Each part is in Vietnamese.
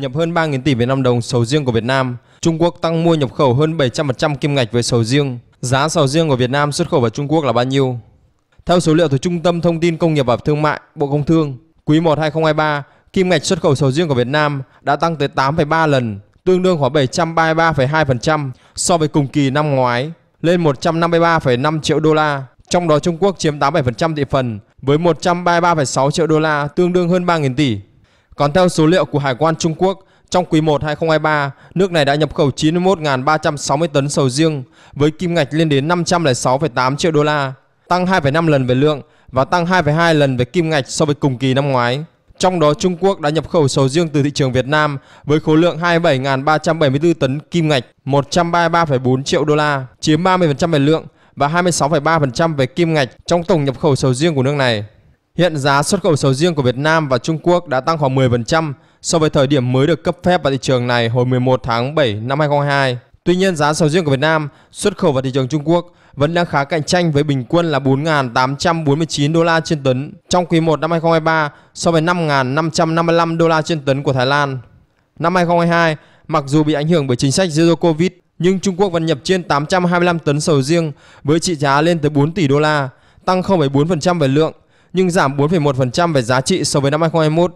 nhập hơn 3.000 tỷ Việt Nam đồng sầu riêng của Việt Nam. Trung Quốc tăng mua nhập khẩu hơn 700% kim ngạch với sầu riêng. Giá sầu riêng của Việt Nam xuất khẩu vào Trung Quốc là bao nhiêu? Theo số liệu từ Trung tâm Thông tin Công nghiệp và Thương mại, Bộ Công Thương, quý 1 2023, kim ngạch xuất khẩu sầu riêng của Việt Nam đã tăng tới 8,3 lần, tương đương khoảng 733,2% so với cùng kỳ năm ngoái, lên 153,5 triệu đô la. Trong đó Trung Quốc chiếm 87% thị phần với 133,6 triệu đô la, tương đương hơn 3.000 tỷ. Còn theo số liệu của Hải quan Trung Quốc, trong quý 1 2023, nước này đã nhập khẩu 91.360 tấn sầu riêng với kim ngạch lên đến 506,8 triệu đô la, tăng 2,5 lần về lượng và tăng 2,2 lần về kim ngạch so với cùng kỳ năm ngoái. Trong đó Trung Quốc đã nhập khẩu sầu riêng từ thị trường Việt Nam với khối lượng 27.374 tấn kim ngạch 133,4 triệu đô la, chiếm 30% về lượng và 26,3% về kim ngạch trong tổng nhập khẩu sầu riêng của nước này. Hiện giá xuất khẩu sầu riêng của Việt Nam và Trung Quốc đã tăng khoảng 10% so với thời điểm mới được cấp phép vào thị trường này hồi 11 tháng 7 năm 2022. Tuy nhiên, giá sầu riêng của Việt Nam xuất khẩu vào thị trường Trung Quốc vẫn đang khá cạnh tranh với bình quân là 4.849 đô la trên tấn trong quý 1 năm 2023 so với 5.555 đô la trên tấn của Thái Lan. Năm 2022, mặc dù bị ảnh hưởng bởi chính sách Zero Covid, nhưng Trung Quốc vẫn nhập trên 825 tấn sầu riêng với trị giá lên tới 4 tỷ đô la, tăng 0,4% về lượng nhưng giảm 4,1% về giá trị so với năm 2021.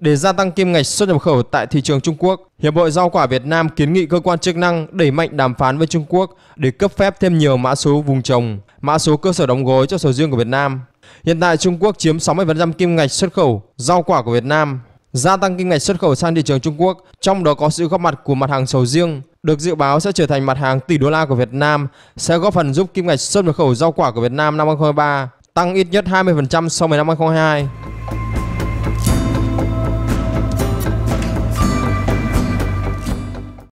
Để gia tăng kim ngạch xuất nhập khẩu tại thị trường Trung Quốc, Hiệp hội Rau quả Việt Nam kiến nghị cơ quan chức năng đẩy mạnh đàm phán với Trung Quốc để cấp phép thêm nhiều mã số vùng trồng, mã số cơ sở đóng gói cho sầu riêng của Việt Nam. Hiện tại Trung Quốc chiếm 60% kim ngạch xuất khẩu rau quả của Việt Nam, gia tăng kim ngạch xuất khẩu sang thị trường Trung Quốc, trong đó có sự góp mặt của mặt hàng sầu riêng, được dự báo sẽ trở thành mặt hàng tỷ đô la của Việt Nam, sẽ góp phần giúp kim ngạch xuất nhập khẩu rau quả của Việt Nam năm 2023 tăng ít nhất 20% so với năm 2022.